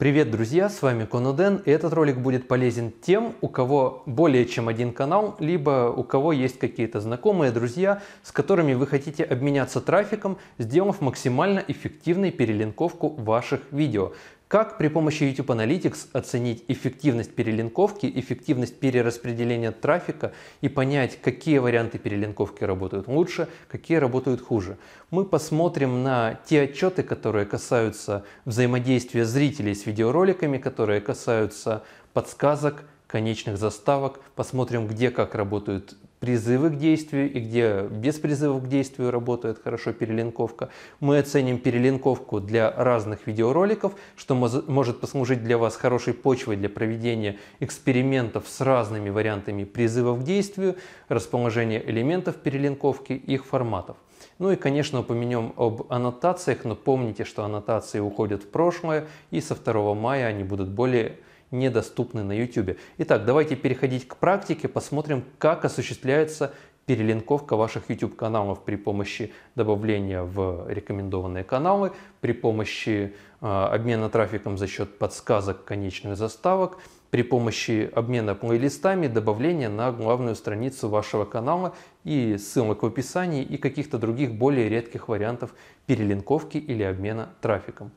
Привет, друзья, с вами Коноден, и этот ролик будет полезен тем, у кого более чем один канал, либо у кого есть какие-то знакомые, друзья, с которыми вы хотите обменяться трафиком, сделав максимально эффективную перелинковку ваших видео. Как при помощи YouTube Analytics оценить эффективность перелинковки, эффективность перераспределения трафика и понять, какие варианты перелинковки работают лучше, какие работают хуже? Мы посмотрим на те отчеты, которые касаются взаимодействия зрителей с видеороликами, которые касаются подсказок, конечных заставок, посмотрим, где как работают призывы к действию и где без призывов к действию работает хорошо перелинковка. Мы оценим перелинковку для разных видеороликов, что может послужить для вас хорошей почвой для проведения экспериментов с разными вариантами призывов к действию, расположение элементов перелинковки их форматов. Ну и, конечно, упомянем об аннотациях, но помните, что аннотации уходят в прошлое, и со 2 мая они будут более недоступны на YouTube. Итак, давайте переходить к практике, посмотрим, как осуществляется перелинковка ваших YouTube каналов при помощи добавления в рекомендованные каналы, при помощи э, обмена трафиком за счет подсказок конечных заставок, при помощи обмена плейлистами, добавления на главную страницу вашего канала и ссылок в описании и каких-то других более редких вариантов перелинковки или обмена трафиком.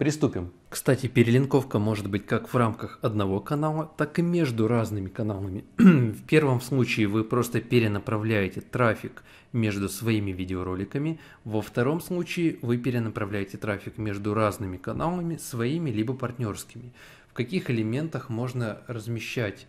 Приступим. Кстати, перелинковка может быть как в рамках одного канала, так и между разными каналами. в первом случае вы просто перенаправляете трафик между своими видеороликами, во втором случае вы перенаправляете трафик между разными каналами, своими либо партнерскими. В каких элементах можно размещать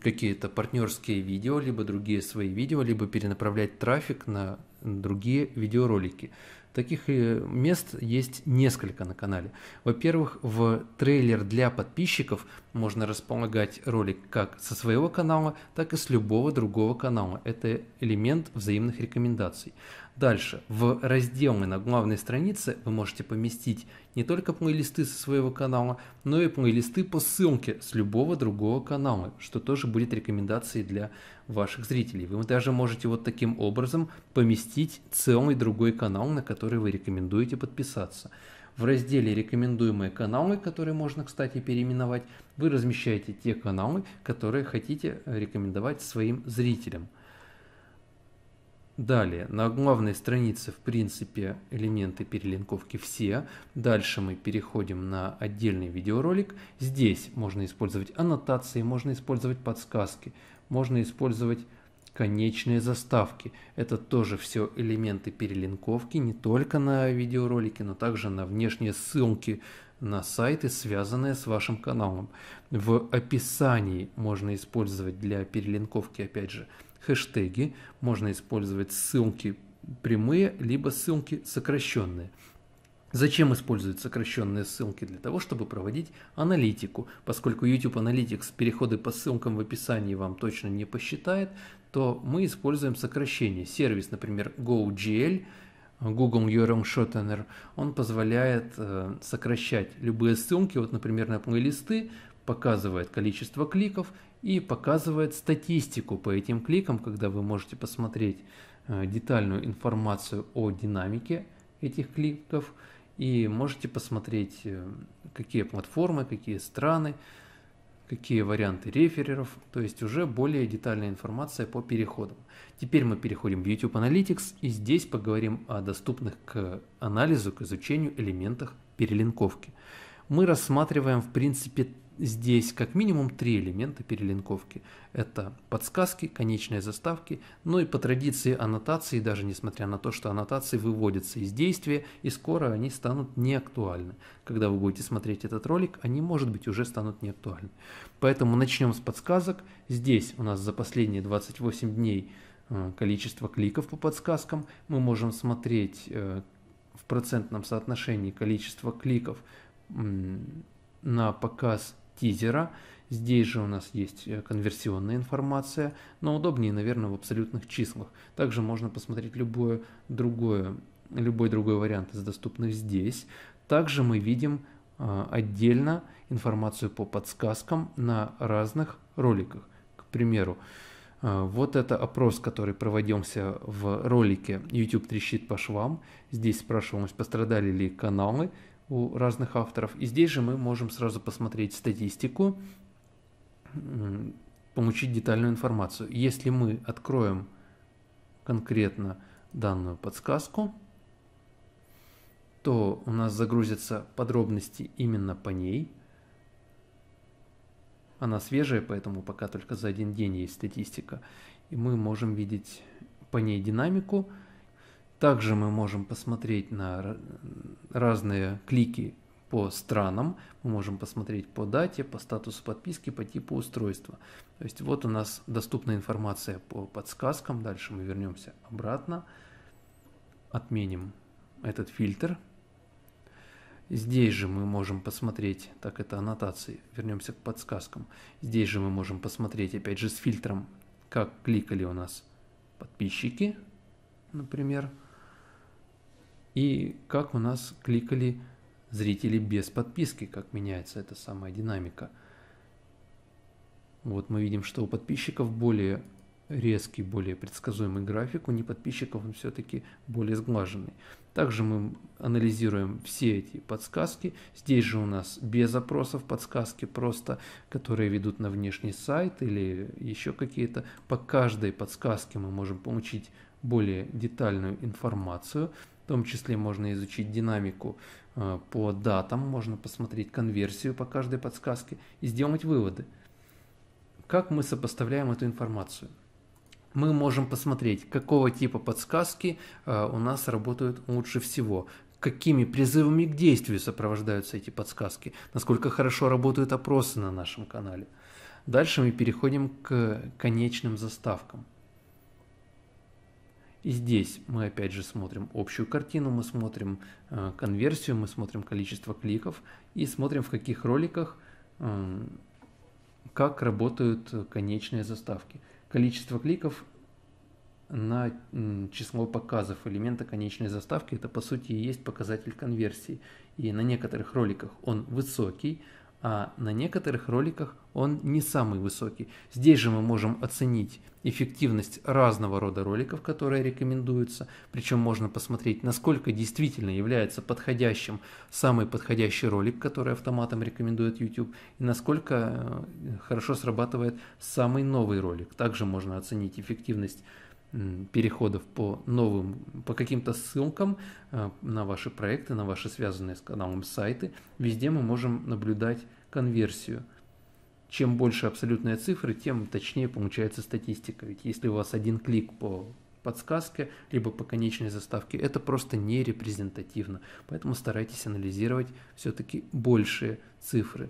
какие-то партнерские видео, либо другие свои видео, либо перенаправлять трафик на другие видеоролики. Таких э, мест есть несколько на канале. Во-первых, в трейлер для подписчиков можно располагать ролик как со своего канала, так и с любого другого канала. Это элемент взаимных рекомендаций. Дальше, в разделы на главной странице вы можете поместить не только плейлисты со своего канала, но и плейлисты по ссылке с любого другого канала, что тоже будет рекомендацией для ваших зрителей. Вы даже можете вот таким образом поместить целый другой канал, на который которые вы рекомендуете подписаться. В разделе «Рекомендуемые каналы», которые можно, кстати, переименовать, вы размещаете те каналы, которые хотите рекомендовать своим зрителям. Далее, на главной странице, в принципе, элементы перелинковки все. Дальше мы переходим на отдельный видеоролик. Здесь можно использовать аннотации, можно использовать подсказки, можно использовать Конечные заставки – это тоже все элементы перелинковки не только на видеоролики, но также на внешние ссылки на сайты, связанные с вашим каналом. В описании можно использовать для перелинковки, опять же, хэштеги, можно использовать ссылки прямые, либо ссылки сокращенные. Зачем используют сокращенные ссылки? Для того, чтобы проводить аналитику. Поскольку YouTube Analytics переходы по ссылкам в описании вам точно не посчитает, то мы используем сокращение. Сервис, например, GoGL, Google URL Shortener, он позволяет э, сокращать любые ссылки, вот, например, на плейлисты, показывает количество кликов и показывает статистику по этим кликам, когда вы можете посмотреть э, детальную информацию о динамике этих кликов и можете посмотреть, э, какие платформы, какие страны, какие варианты рефереров, то есть уже более детальная информация по переходам. Теперь мы переходим в YouTube Analytics и здесь поговорим о доступных к анализу, к изучению элементах перелинковки. Мы рассматриваем в принципе Здесь как минимум три элемента перелинковки. Это подсказки, конечные заставки, ну и по традиции аннотации, даже несмотря на то, что аннотации выводятся из действия, и скоро они станут неактуальны. Когда вы будете смотреть этот ролик, они, может быть, уже станут неактуальны. Поэтому начнем с подсказок. Здесь у нас за последние 28 дней э, количество кликов по подсказкам. Мы можем смотреть э, в процентном соотношении количество кликов на показ тизера. Здесь же у нас есть э, конверсионная информация, но удобнее, наверное, в абсолютных числах. Также можно посмотреть любое другое, любой другой вариант из доступных здесь. Также мы видим э, отдельно информацию по подсказкам на разных роликах. К примеру, э, вот это опрос, который проводился в ролике YouTube трещит по швам. Здесь спрашивалось, пострадали ли каналы, у разных авторов. И здесь же мы можем сразу посмотреть статистику, получить детальную информацию. Если мы откроем конкретно данную подсказку, то у нас загрузятся подробности именно по ней. Она свежая, поэтому пока только за один день есть статистика. И мы можем видеть по ней динамику, также мы можем посмотреть на разные клики по странам, мы можем посмотреть по дате, по статусу подписки, по типу устройства. То есть вот у нас доступна информация по подсказкам. Дальше мы вернемся обратно, отменим этот фильтр. Здесь же мы можем посмотреть, так это аннотации, вернемся к подсказкам. Здесь же мы можем посмотреть опять же с фильтром, как кликали у нас подписчики, например и как у нас кликали зрители без подписки, как меняется эта самая динамика. Вот мы видим, что у подписчиков более резкий, более предсказуемый график, у неподписчиков он все-таки более сглаженный. Также мы анализируем все эти подсказки. Здесь же у нас без запросов подсказки просто, которые ведут на внешний сайт или еще какие-то. По каждой подсказке мы можем получить более детальную информацию – том числе можно изучить динамику э, по датам, можно посмотреть конверсию по каждой подсказке и сделать выводы. Как мы сопоставляем эту информацию? Мы можем посмотреть, какого типа подсказки э, у нас работают лучше всего, какими призывами к действию сопровождаются эти подсказки, насколько хорошо работают опросы на нашем канале. Дальше мы переходим к конечным заставкам. И здесь мы опять же смотрим общую картину, мы смотрим э, конверсию, мы смотрим количество кликов и смотрим в каких роликах э, как работают конечные заставки. Количество кликов на число показов элемента конечной заставки это по сути и есть показатель конверсии. И на некоторых роликах он высокий, а на некоторых роликах он не самый высокий. Здесь же мы можем оценить эффективность разного рода роликов, которые рекомендуются, причем можно посмотреть, насколько действительно является подходящим самый подходящий ролик, который автоматом рекомендует YouTube, и насколько э, хорошо срабатывает самый новый ролик. Также можно оценить эффективность переходов по новым, по каким-то ссылкам э, на ваши проекты, на ваши связанные с каналом сайты. Везде мы можем наблюдать конверсию. Чем больше абсолютные цифры, тем точнее получается статистика. Ведь если у вас один клик по подсказке, либо по конечной заставке, это просто не репрезентативно. Поэтому старайтесь анализировать все-таки большие цифры.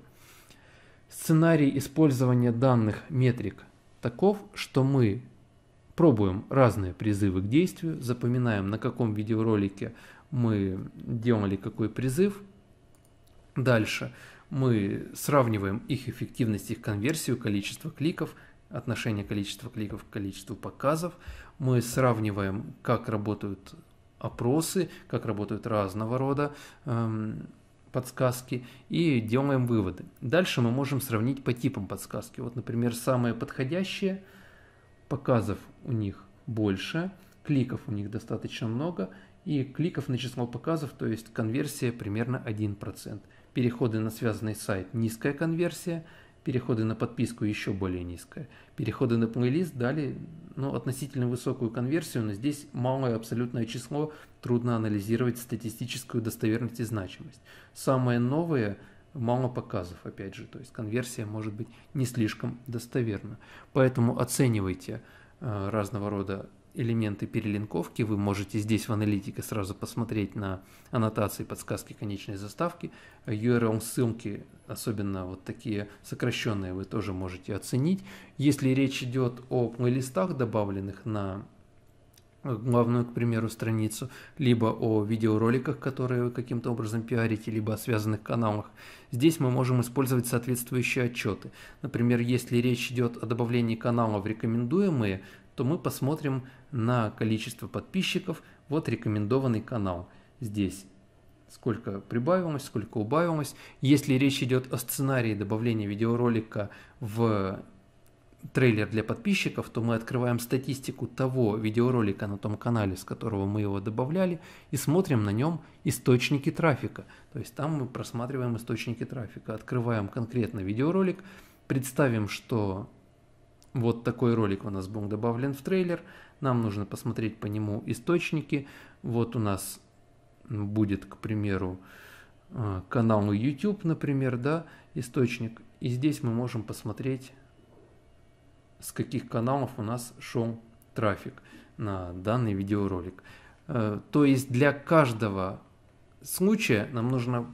Сценарий использования данных метрик таков, что мы пробуем разные призывы к действию, запоминаем на каком видеоролике мы делали какой призыв. Дальше мы сравниваем их эффективность, их конверсию, количество кликов, отношение количества кликов к количеству показов. Мы сравниваем, как работают опросы, как работают разного рода эм, подсказки и делаем выводы. Дальше мы можем сравнить по типам подсказки. Вот, например, самые подходящие – показов у них больше, кликов у них достаточно много, и кликов на число показов, то есть конверсия примерно 1%. Переходы на связанный сайт – низкая конверсия, переходы на подписку еще более низкая. Переходы на плейлист дали ну, относительно высокую конверсию, но здесь малое абсолютное число, трудно анализировать статистическую достоверность и значимость. Самое новое – мало показов, опять же, то есть конверсия может быть не слишком достоверна. Поэтому оценивайте э, разного рода элементы перелинковки, вы можете здесь в аналитике сразу посмотреть на аннотации, подсказки конечной заставки, URL ссылки, особенно вот такие сокращенные, вы тоже можете оценить. Если речь идет о плейлистах, добавленных на главную, к примеру, страницу, либо о видеороликах, которые вы каким-то образом пиарите, либо о связанных каналах. Здесь мы можем использовать соответствующие отчеты. Например, если речь идет о добавлении канала в рекомендуемые, то мы посмотрим на количество подписчиков, вот рекомендованный канал здесь сколько прибавилось, сколько убавилось. Если речь идет о сценарии добавления видеоролика в трейлер для подписчиков, то мы открываем статистику того видеоролика на том канале, с которого мы его добавляли, и смотрим на нем источники трафика. То есть там мы просматриваем источники трафика, открываем конкретно видеоролик, представим, что вот такой ролик у нас был добавлен в трейлер, нам нужно посмотреть по нему источники. Вот у нас будет, к примеру, э, канал YouTube, например, да, источник. И здесь мы можем посмотреть с каких каналов у нас шел трафик на данный видеоролик. Э, то есть для каждого случая нам нужно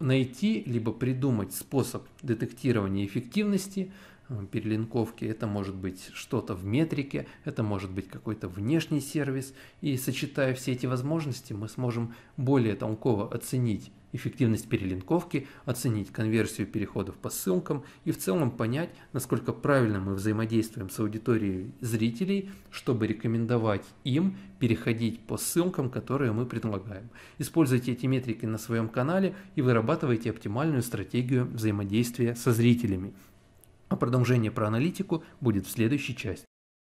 найти либо придумать способ детектирования эффективности – Э, перелинковки, это может быть что-то в метрике, это может быть какой-то внешний сервис, и сочетая все эти возможности, мы сможем более толково оценить эффективность перелинковки, оценить конверсию переходов по ссылкам и в целом понять, насколько правильно мы взаимодействуем с аудиторией зрителей, чтобы рекомендовать им переходить по ссылкам, которые мы предлагаем. Используйте эти метрики на своем канале и вырабатывайте оптимальную стратегию взаимодействия со зрителями а продолжение про аналитику будет в следующей части.